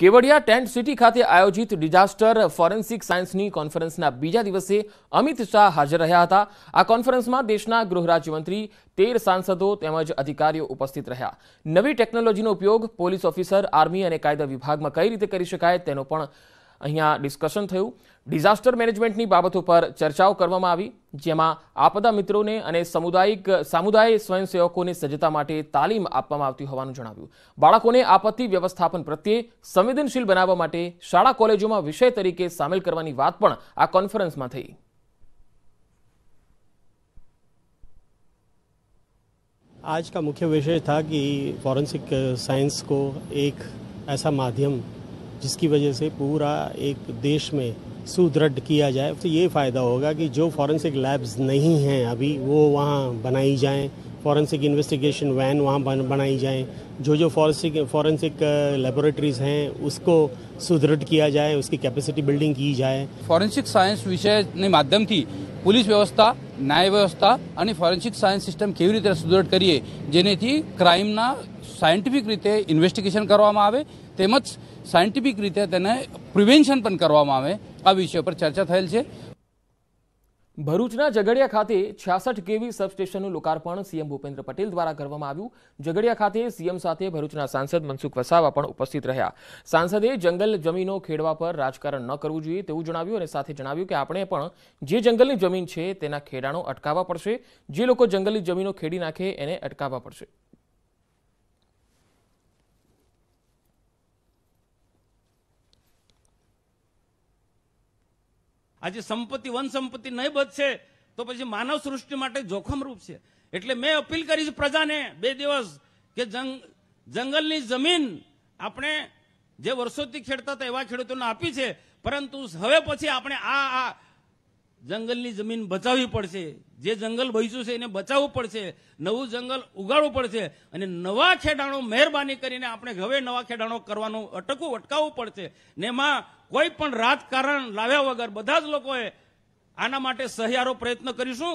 Kevadia tent city ખાતે આયોજિત disaster forensic સાયન્સની કોન્ફરન્સના બીજા દિવસે અમિત શાહ હાજર રહ્યા હતા આ કોન્ફરન્સમાં દેશના ગૃહરાજ્યમંત્રી તેર સાંસદો તેમજ અધિકારીઓ ઉપસ્થિત રહ્યા નવી ટેકનોલોજીનો ઉપયોગ પોલીસ ઓફિસર આર્મી અને કાયદા વિભાગમાં કઈ રીતે કરી શકાય તેનો પણ અહીંયા ડિસ્કશન થયું ડિઝાસ્ટર મેનેજમેન્ટની બાબતો ઉપર ચર્ચાઓ કરવામાં આવી જેમાં આપદા મિત્રોને અને સામુદાયિક સામુદાય સ્વયંસેવકોને સજ્જતા માટે તાલીમ આપવામાં આવતી હોવાનું જણાવ્યું બાળકોને આપત્તિ વ્યવસ્થાપન પ્રત્યે સંવેદનશીલ બનાવવા માટે શાળા કોલેજોમાં વિષય તરીકે સામેલ કરવાની વાત પણ આ કોન્ફરન્સમાં થઈ आज का मुख्य विषय था कि फॉरेंसिक साइंस को एक ऐसा माध्यम जिसकी वजह से पूरा एक देश में सुदृढ़ किया जाए तो ये फ़ायदा होगा कि जो फॉरेंसिक लैब्स नहीं हैं अभी वो वहाँ बनाई जाएँ फॉरेंसिक इन्वेस्टिगेशन वैन वहाँ बन बनाई जाएँ जो जो फॉरेंसिक फॉरेंसिक लेबोरेटरीज हैं उसको सुदृढ़ किया जाए उसकी कैपेसिटी बिल्डिंग की जाए फॉरेंसिक साइंस विषय ने माध्यम थी पुलिस व्यवस्था न्याय व्यवस्था और फॉरेंसिक साइंस सिस्टम के रीते सुदृढ़ करिए जेने क्राइमना साइंटिफिक रीते इन्वेस्टिगेशन कर साइंटिफिक रीते प्रिवेन्शन कर આ વિષય પર ચર્ચા થયેલ છે ભરૂચના ઝઘડિયા ખાતે છ્યાસઠ કેવી સબસ્ટેશનનું લોકાર્પણ સીએમ ભૂપેન્દ્ર પટેલ દ્વારા કરવામાં આવ્યું ઝઘડિયા ખાતે સીએમ સાથે ભરૂચના સાંસદ મનસુખ વસાવા પણ ઉપસ્થિત રહ્યા સાંસદે જંગલ જમીનો ખેડવા પર રાજકારણ ન કરવું જોઈએ તેવું જણાવ્યું અને સાથે જણાવ્યું કે આપણે પણ જે જંગલની જમીન છે તેના ખેડાણો અટકાવવા પડશે જે લોકો જંગલની જમીનો ખેડી નાખે એને અટકાવવા પડશે આજે સંપત્તિ વન સંપત્તિ નહીં બચશે તો પછી માનવ સૃષ્ટિ માટે જોખમરૂપ છે એટલે મેં અપીલ કરી છે પ્રજાને બે દિવસ કે જંગલની જમીન આપણે જે વર્ષોથી ખેડતા હતા એવા ખેડૂતોને આપી છે પરંતુ હવે પછી આપણે આ આ જંગલની જમીન બચાવવી પડશે જે જંગલ બચ્યું છે એને બચાવવું પડશે નવું જંગલ ઉગાડવું પડશે અને નવા ખેડાણો મહેરબાની કરીને આપણે હવે નવા ખેડાણો કરવાનું અટકવું અટકાવવું પડશે ને એમાં કોઈ પણ રાજકારણ લાવ્યા વગર બધા જ લોકોએ આના માટે સહિયારો પ્રયત્ન કરીશું